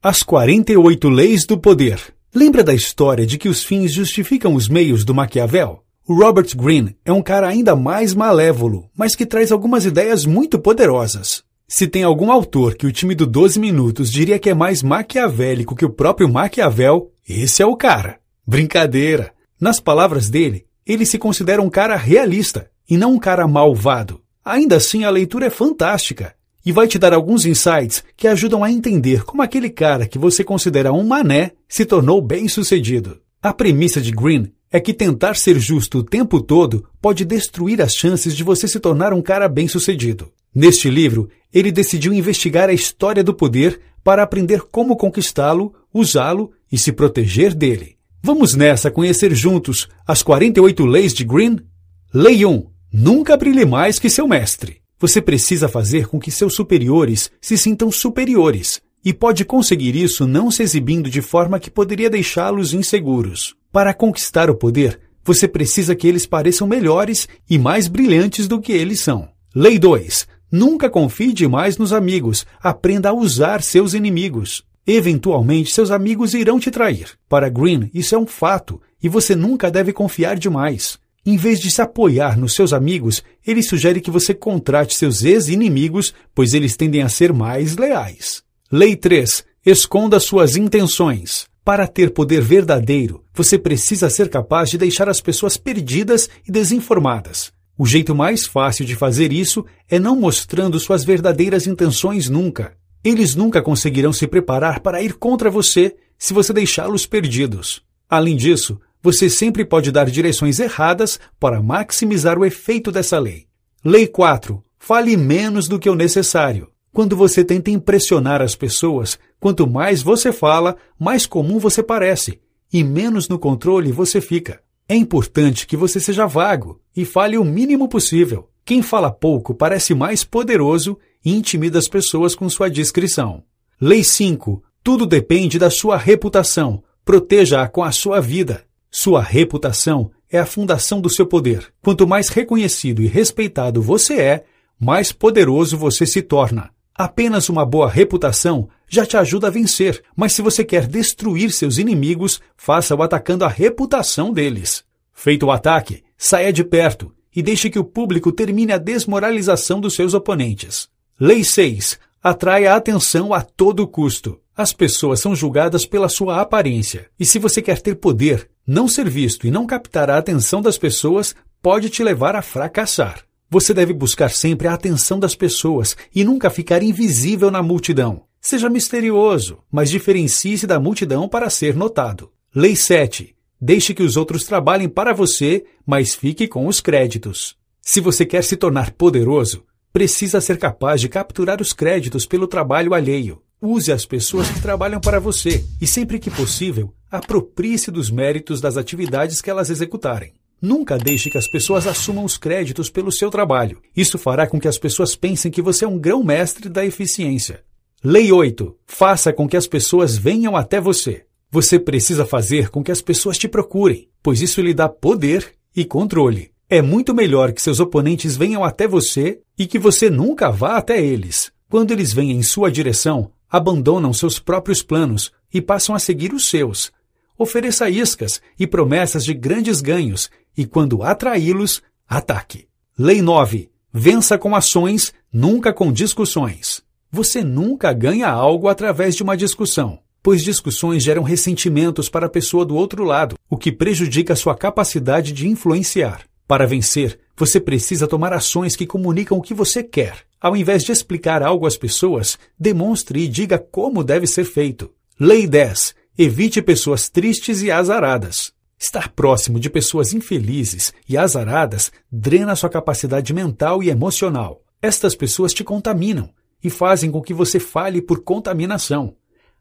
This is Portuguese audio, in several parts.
As 48 Leis do Poder. Lembra da história de que os fins justificam os meios do Maquiavel? O Robert Greene é um cara ainda mais malévolo, mas que traz algumas ideias muito poderosas. Se tem algum autor que o time do 12 Minutos diria que é mais maquiavélico que o próprio Maquiavel, esse é o cara. Brincadeira! Nas palavras dele, ele se considera um cara realista e não um cara malvado. Ainda assim, a leitura é fantástica e vai te dar alguns insights que ajudam a entender como aquele cara que você considera um mané se tornou bem-sucedido. A premissa de Green é que tentar ser justo o tempo todo pode destruir as chances de você se tornar um cara bem-sucedido. Neste livro, ele decidiu investigar a história do poder para aprender como conquistá-lo, usá-lo e se proteger dele. Vamos nessa conhecer juntos as 48 leis de Green? Lei 1. Nunca brilhe mais que seu mestre. Você precisa fazer com que seus superiores se sintam superiores e pode conseguir isso não se exibindo de forma que poderia deixá-los inseguros. Para conquistar o poder, você precisa que eles pareçam melhores e mais brilhantes do que eles são. Lei 2. Nunca confie demais nos amigos. Aprenda a usar seus inimigos. Eventualmente, seus amigos irão te trair. Para Green, isso é um fato, e você nunca deve confiar demais. Em vez de se apoiar nos seus amigos, ele sugere que você contrate seus ex-inimigos, pois eles tendem a ser mais leais. Lei 3. Esconda suas intenções. Para ter poder verdadeiro, você precisa ser capaz de deixar as pessoas perdidas e desinformadas. O jeito mais fácil de fazer isso é não mostrando suas verdadeiras intenções nunca. Eles nunca conseguirão se preparar para ir contra você se você deixá-los perdidos. Além disso, você sempre pode dar direções erradas para maximizar o efeito dessa lei. Lei 4. Fale menos do que o necessário. Quando você tenta impressionar as pessoas, quanto mais você fala, mais comum você parece e menos no controle você fica. É importante que você seja vago e fale o mínimo possível. Quem fala pouco parece mais poderoso e intimida as pessoas com sua discrição. Lei 5. Tudo depende da sua reputação. Proteja-a com a sua vida. Sua reputação é a fundação do seu poder. Quanto mais reconhecido e respeitado você é, mais poderoso você se torna. Apenas uma boa reputação já te ajuda a vencer, mas se você quer destruir seus inimigos, faça-o atacando a reputação deles. Feito o ataque, saia de perto e deixe que o público termine a desmoralização dos seus oponentes. Lei 6. Atraia a atenção a todo custo. As pessoas são julgadas pela sua aparência, e se você quer ter poder, não ser visto e não captar a atenção das pessoas pode te levar a fracassar. Você deve buscar sempre a atenção das pessoas e nunca ficar invisível na multidão. Seja misterioso, mas diferencie-se da multidão para ser notado. Lei 7. Deixe que os outros trabalhem para você, mas fique com os créditos. Se você quer se tornar poderoso, precisa ser capaz de capturar os créditos pelo trabalho alheio. Use as pessoas que trabalham para você e, sempre que possível, Aproprie-se dos méritos das atividades que elas executarem. Nunca deixe que as pessoas assumam os créditos pelo seu trabalho. Isso fará com que as pessoas pensem que você é um grão-mestre da eficiência. Lei 8. Faça com que as pessoas venham até você. Você precisa fazer com que as pessoas te procurem, pois isso lhe dá poder e controle. É muito melhor que seus oponentes venham até você e que você nunca vá até eles. Quando eles vêm em sua direção, abandonam seus próprios planos e passam a seguir os seus. Ofereça iscas e promessas de grandes ganhos, e quando atraí-los, ataque. Lei 9. Vença com ações, nunca com discussões. Você nunca ganha algo através de uma discussão, pois discussões geram ressentimentos para a pessoa do outro lado, o que prejudica sua capacidade de influenciar. Para vencer, você precisa tomar ações que comunicam o que você quer. Ao invés de explicar algo às pessoas, demonstre e diga como deve ser feito. Lei 10. Evite pessoas tristes e azaradas. Estar próximo de pessoas infelizes e azaradas drena sua capacidade mental e emocional. Estas pessoas te contaminam e fazem com que você fale por contaminação.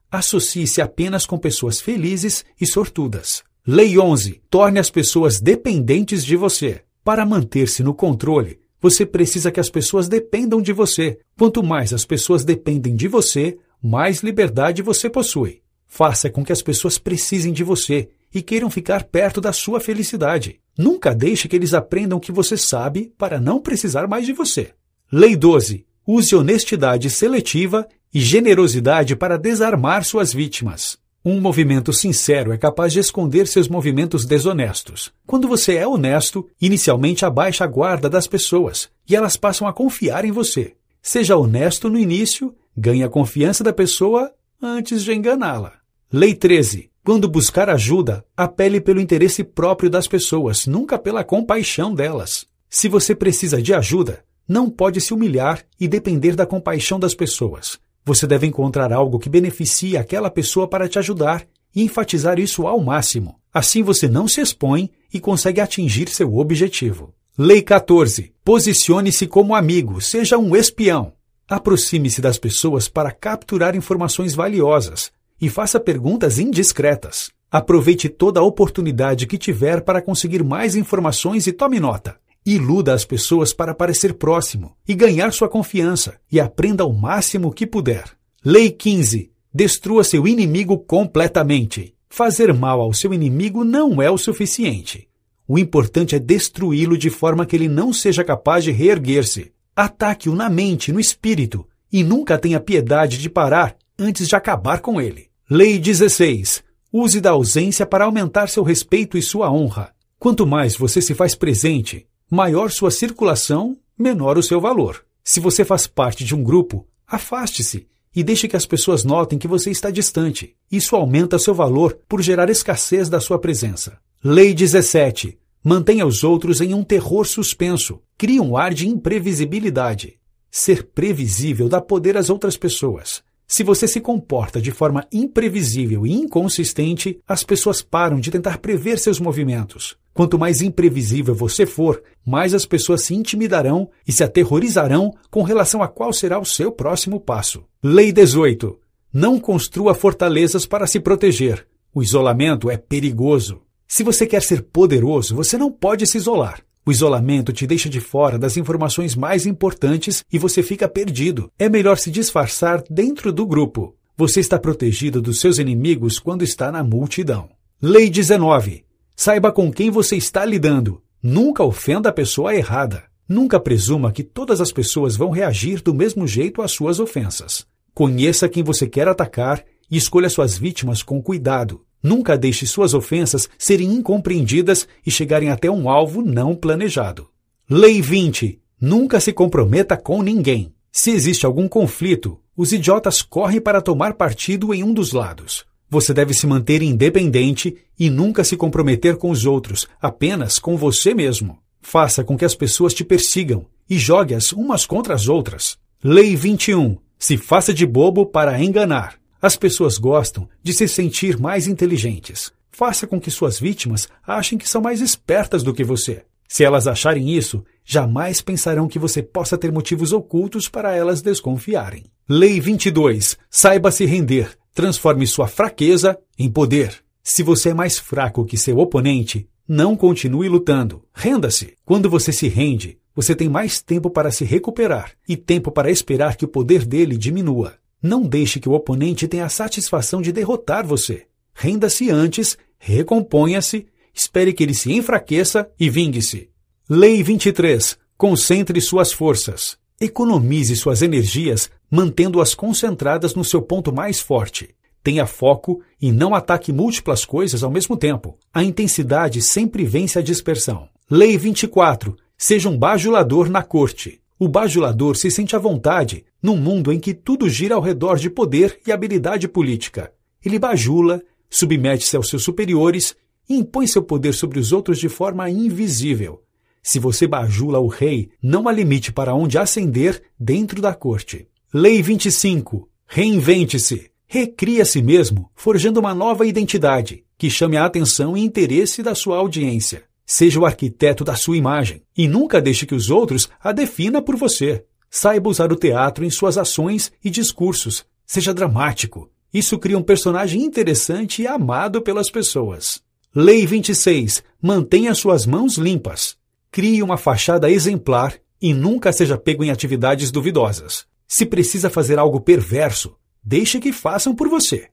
Associe-se apenas com pessoas felizes e sortudas. Lei 11. Torne as pessoas dependentes de você. Para manter-se no controle, você precisa que as pessoas dependam de você. Quanto mais as pessoas dependem de você, mais liberdade você possui. Faça com que as pessoas precisem de você e queiram ficar perto da sua felicidade. Nunca deixe que eles aprendam o que você sabe para não precisar mais de você. Lei 12. Use honestidade seletiva e generosidade para desarmar suas vítimas. Um movimento sincero é capaz de esconder seus movimentos desonestos. Quando você é honesto, inicialmente abaixa a guarda das pessoas e elas passam a confiar em você. Seja honesto no início, ganhe a confiança da pessoa antes de enganá-la. Lei 13. Quando buscar ajuda, apele pelo interesse próprio das pessoas, nunca pela compaixão delas. Se você precisa de ajuda, não pode se humilhar e depender da compaixão das pessoas. Você deve encontrar algo que beneficie aquela pessoa para te ajudar e enfatizar isso ao máximo. Assim você não se expõe e consegue atingir seu objetivo. Lei 14. Posicione-se como amigo, seja um espião. Aproxime-se das pessoas para capturar informações valiosas e faça perguntas indiscretas. Aproveite toda a oportunidade que tiver para conseguir mais informações e tome nota. Iluda as pessoas para parecer próximo e ganhar sua confiança e aprenda o máximo que puder. Lei 15. Destrua seu inimigo completamente. Fazer mal ao seu inimigo não é o suficiente. O importante é destruí-lo de forma que ele não seja capaz de reerguer-se. Ataque-o na mente, no espírito, e nunca tenha piedade de parar antes de acabar com ele. Lei 16. Use da ausência para aumentar seu respeito e sua honra. Quanto mais você se faz presente, maior sua circulação, menor o seu valor. Se você faz parte de um grupo, afaste-se e deixe que as pessoas notem que você está distante. Isso aumenta seu valor por gerar escassez da sua presença. Lei 17. Mantenha os outros em um terror suspenso, cria um ar de imprevisibilidade. Ser previsível dá poder às outras pessoas. Se você se comporta de forma imprevisível e inconsistente, as pessoas param de tentar prever seus movimentos. Quanto mais imprevisível você for, mais as pessoas se intimidarão e se aterrorizarão com relação a qual será o seu próximo passo. Lei 18. Não construa fortalezas para se proteger. O isolamento é perigoso. Se você quer ser poderoso, você não pode se isolar. O isolamento te deixa de fora das informações mais importantes e você fica perdido. É melhor se disfarçar dentro do grupo. Você está protegido dos seus inimigos quando está na multidão. Lei 19. Saiba com quem você está lidando. Nunca ofenda a pessoa errada. Nunca presuma que todas as pessoas vão reagir do mesmo jeito às suas ofensas. Conheça quem você quer atacar e escolha suas vítimas com cuidado. Nunca deixe suas ofensas serem incompreendidas e chegarem até um alvo não planejado. Lei 20. Nunca se comprometa com ninguém. Se existe algum conflito, os idiotas correm para tomar partido em um dos lados. Você deve se manter independente e nunca se comprometer com os outros, apenas com você mesmo. Faça com que as pessoas te persigam e jogue-as umas contra as outras. Lei 21. Se faça de bobo para enganar. As pessoas gostam de se sentir mais inteligentes. Faça com que suas vítimas achem que são mais espertas do que você. Se elas acharem isso, jamais pensarão que você possa ter motivos ocultos para elas desconfiarem. Lei 22. Saiba se render. Transforme sua fraqueza em poder. Se você é mais fraco que seu oponente, não continue lutando. Renda-se. Quando você se rende, você tem mais tempo para se recuperar e tempo para esperar que o poder dele diminua. Não deixe que o oponente tenha a satisfação de derrotar você. Renda-se antes, recomponha-se, espere que ele se enfraqueça e vingue-se. Lei 23. Concentre suas forças. Economize suas energias, mantendo-as concentradas no seu ponto mais forte. Tenha foco e não ataque múltiplas coisas ao mesmo tempo. A intensidade sempre vence a dispersão. Lei 24. Seja um bajulador na corte. O bajulador se sente à vontade num mundo em que tudo gira ao redor de poder e habilidade política. Ele bajula, submete-se aos seus superiores e impõe seu poder sobre os outros de forma invisível. Se você bajula o rei, não há limite para onde ascender dentro da corte. Lei 25. Reinvente-se. Recria se mesmo, forjando uma nova identidade que chame a atenção e interesse da sua audiência. Seja o arquiteto da sua imagem e nunca deixe que os outros a defina por você. Saiba usar o teatro em suas ações e discursos. Seja dramático. Isso cria um personagem interessante e amado pelas pessoas. Lei 26. Mantenha suas mãos limpas. Crie uma fachada exemplar e nunca seja pego em atividades duvidosas. Se precisa fazer algo perverso, deixe que façam por você.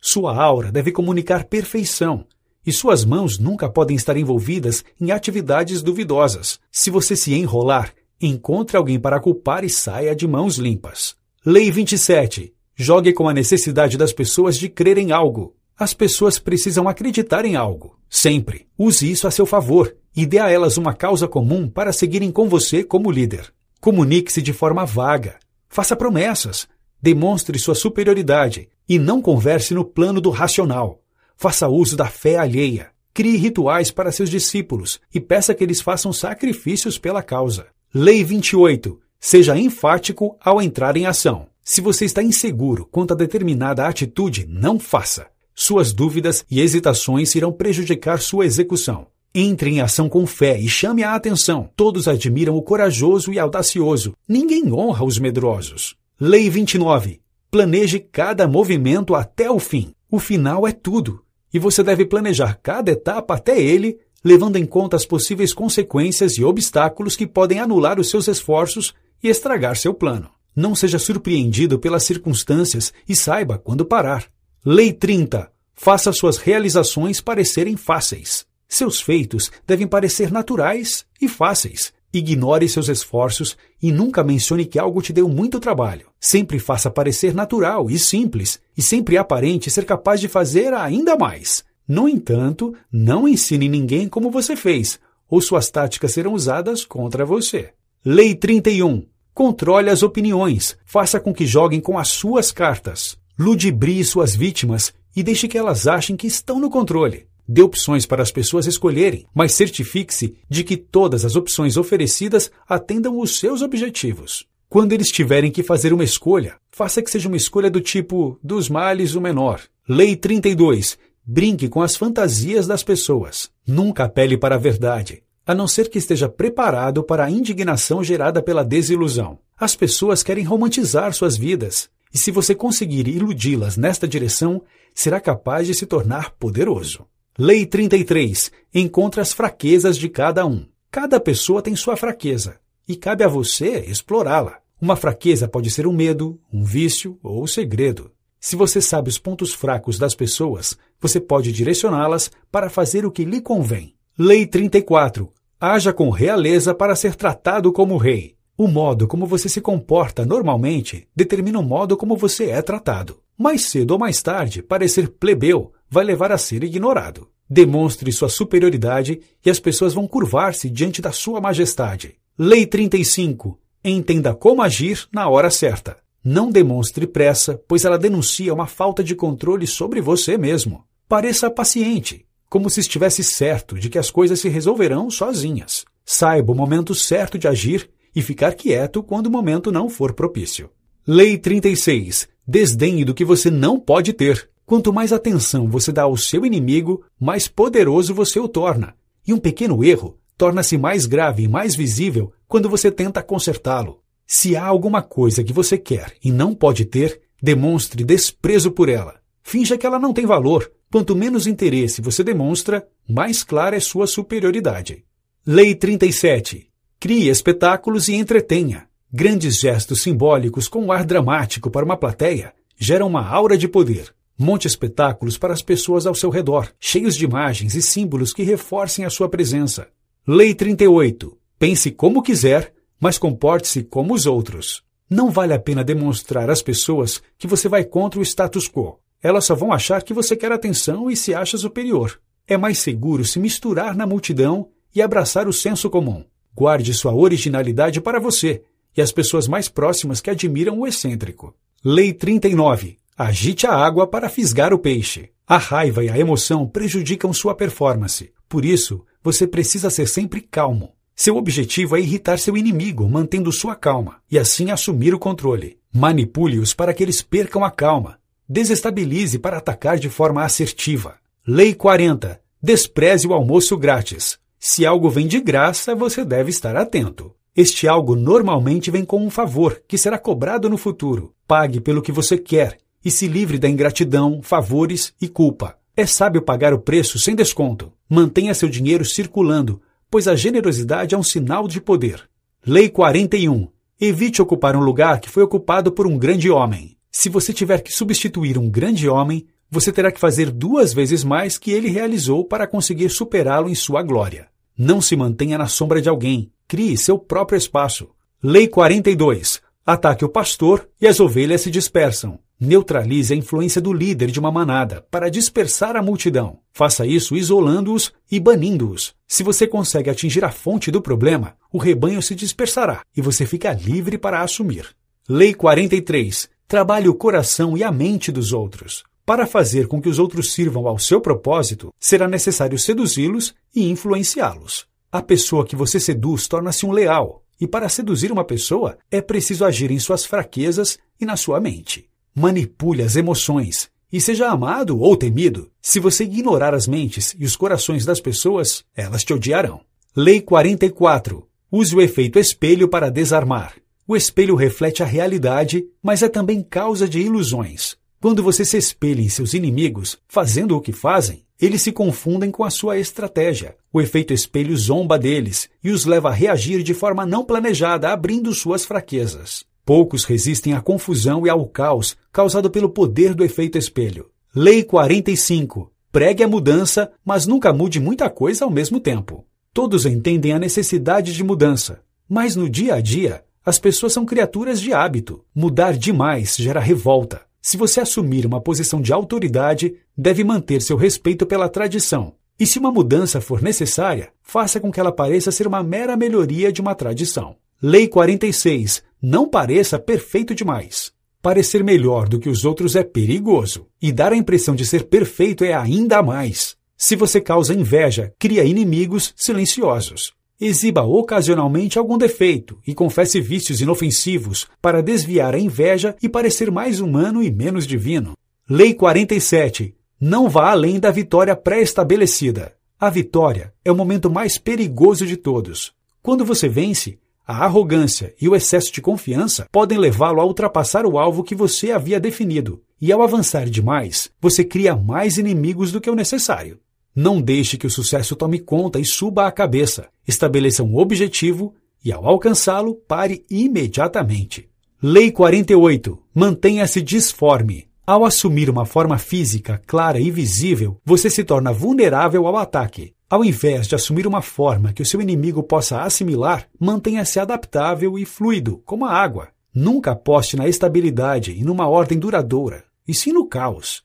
Sua aura deve comunicar perfeição e suas mãos nunca podem estar envolvidas em atividades duvidosas. Se você se enrolar, Encontre alguém para culpar e saia de mãos limpas. Lei 27. Jogue com a necessidade das pessoas de crerem algo. As pessoas precisam acreditar em algo. Sempre. Use isso a seu favor e dê a elas uma causa comum para seguirem com você como líder. Comunique-se de forma vaga. Faça promessas. Demonstre sua superioridade e não converse no plano do racional. Faça uso da fé alheia. Crie rituais para seus discípulos e peça que eles façam sacrifícios pela causa. Lei 28. Seja enfático ao entrar em ação. Se você está inseguro quanto a determinada atitude, não faça. Suas dúvidas e hesitações irão prejudicar sua execução. Entre em ação com fé e chame a atenção. Todos admiram o corajoso e audacioso. Ninguém honra os medrosos. Lei 29. Planeje cada movimento até o fim. O final é tudo, e você deve planejar cada etapa até ele levando em conta as possíveis consequências e obstáculos que podem anular os seus esforços e estragar seu plano. Não seja surpreendido pelas circunstâncias e saiba quando parar. Lei 30. Faça suas realizações parecerem fáceis. Seus feitos devem parecer naturais e fáceis. Ignore seus esforços e nunca mencione que algo te deu muito trabalho. Sempre faça parecer natural e simples, e sempre aparente ser capaz de fazer ainda mais. No entanto, não ensine ninguém como você fez, ou suas táticas serão usadas contra você. Lei 31. Controle as opiniões, faça com que joguem com as suas cartas. Ludibrie suas vítimas e deixe que elas achem que estão no controle. Dê opções para as pessoas escolherem, mas certifique-se de que todas as opções oferecidas atendam os seus objetivos. Quando eles tiverem que fazer uma escolha, faça que seja uma escolha do tipo dos males o menor. Lei 32. Brinque com as fantasias das pessoas. Nunca apele para a verdade, a não ser que esteja preparado para a indignação gerada pela desilusão. As pessoas querem romantizar suas vidas, e se você conseguir iludi-las nesta direção, será capaz de se tornar poderoso. Lei 33. Encontre as fraquezas de cada um. Cada pessoa tem sua fraqueza, e cabe a você explorá-la. Uma fraqueza pode ser um medo, um vício ou um segredo. Se você sabe os pontos fracos das pessoas, você pode direcioná-las para fazer o que lhe convém. Lei 34. Haja com realeza para ser tratado como rei. O modo como você se comporta normalmente determina o modo como você é tratado. Mais cedo ou mais tarde, parecer plebeu vai levar a ser ignorado. Demonstre sua superioridade e as pessoas vão curvar-se diante da sua majestade. Lei 35. Entenda como agir na hora certa. Não demonstre pressa, pois ela denuncia uma falta de controle sobre você mesmo. Pareça paciente, como se estivesse certo de que as coisas se resolverão sozinhas. Saiba o momento certo de agir e ficar quieto quando o momento não for propício. Lei 36. Desdenhe do que você não pode ter. Quanto mais atenção você dá ao seu inimigo, mais poderoso você o torna. E um pequeno erro torna-se mais grave e mais visível quando você tenta consertá-lo. Se há alguma coisa que você quer e não pode ter, demonstre desprezo por ela. Finja que ela não tem valor. Quanto menos interesse você demonstra, mais clara é sua superioridade. Lei 37. Crie espetáculos e entretenha. Grandes gestos simbólicos com um ar dramático para uma plateia geram uma aura de poder. Monte espetáculos para as pessoas ao seu redor, cheios de imagens e símbolos que reforcem a sua presença. Lei 38. Pense como quiser, mas comporte-se como os outros. Não vale a pena demonstrar às pessoas que você vai contra o status quo. Elas só vão achar que você quer atenção e se acha superior. É mais seguro se misturar na multidão e abraçar o senso comum. Guarde sua originalidade para você e as pessoas mais próximas que admiram o excêntrico. Lei 39. Agite a água para fisgar o peixe. A raiva e a emoção prejudicam sua performance. Por isso, você precisa ser sempre calmo. Seu objetivo é irritar seu inimigo, mantendo sua calma, e assim assumir o controle. Manipule-os para que eles percam a calma. Desestabilize para atacar de forma assertiva. Lei 40. Despreze o almoço grátis. Se algo vem de graça, você deve estar atento. Este algo normalmente vem com um favor, que será cobrado no futuro. Pague pelo que você quer e se livre da ingratidão, favores e culpa. É sábio pagar o preço sem desconto. Mantenha seu dinheiro circulando pois a generosidade é um sinal de poder. Lei 41. Evite ocupar um lugar que foi ocupado por um grande homem. Se você tiver que substituir um grande homem, você terá que fazer duas vezes mais que ele realizou para conseguir superá-lo em sua glória. Não se mantenha na sombra de alguém. Crie seu próprio espaço. Lei 42. Ataque o pastor e as ovelhas se dispersam. Neutralize a influência do líder de uma manada para dispersar a multidão. Faça isso isolando-os e banindo-os. Se você consegue atingir a fonte do problema, o rebanho se dispersará e você fica livre para assumir. Lei 43. Trabalhe o coração e a mente dos outros. Para fazer com que os outros sirvam ao seu propósito, será necessário seduzi-los e influenciá-los. A pessoa que você seduz torna-se um leal, e para seduzir uma pessoa é preciso agir em suas fraquezas e na sua mente. Manipule as emoções e seja amado ou temido. Se você ignorar as mentes e os corações das pessoas, elas te odiarão. Lei 44. Use o efeito espelho para desarmar. O espelho reflete a realidade, mas é também causa de ilusões. Quando você se espelha em seus inimigos, fazendo o que fazem, eles se confundem com a sua estratégia. O efeito espelho zomba deles e os leva a reagir de forma não planejada, abrindo suas fraquezas. Poucos resistem à confusão e ao caos causado pelo poder do efeito espelho. Lei 45. Pregue a mudança, mas nunca mude muita coisa ao mesmo tempo. Todos entendem a necessidade de mudança, mas no dia a dia, as pessoas são criaturas de hábito. Mudar demais gera revolta. Se você assumir uma posição de autoridade, deve manter seu respeito pela tradição. E se uma mudança for necessária, faça com que ela pareça ser uma mera melhoria de uma tradição. Lei 46 não pareça perfeito demais. Parecer melhor do que os outros é perigoso, e dar a impressão de ser perfeito é ainda mais. Se você causa inveja, cria inimigos silenciosos. Exiba ocasionalmente algum defeito e confesse vícios inofensivos para desviar a inveja e parecer mais humano e menos divino. Lei 47. Não vá além da vitória pré-estabelecida. A vitória é o momento mais perigoso de todos. Quando você vence, a arrogância e o excesso de confiança podem levá-lo a ultrapassar o alvo que você havia definido, e ao avançar demais, você cria mais inimigos do que o necessário. Não deixe que o sucesso tome conta e suba à cabeça. Estabeleça um objetivo e, ao alcançá-lo, pare imediatamente. Lei 48. Mantenha-se disforme. Ao assumir uma forma física clara e visível, você se torna vulnerável ao ataque. Ao invés de assumir uma forma que o seu inimigo possa assimilar, mantenha-se adaptável e fluido, como a água. Nunca aposte na estabilidade e numa ordem duradoura, e sim no caos.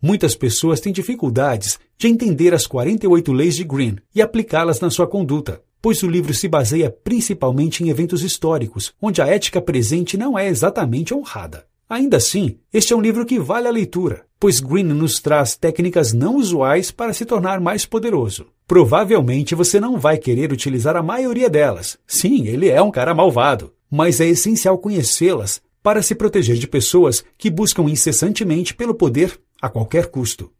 Muitas pessoas têm dificuldades de entender as 48 leis de Green e aplicá-las na sua conduta, pois o livro se baseia principalmente em eventos históricos, onde a ética presente não é exatamente honrada. Ainda assim, este é um livro que vale a leitura, pois Green nos traz técnicas não usuais para se tornar mais poderoso. Provavelmente você não vai querer utilizar a maioria delas. Sim, ele é um cara malvado, mas é essencial conhecê-las para se proteger de pessoas que buscam incessantemente pelo poder a qualquer custo.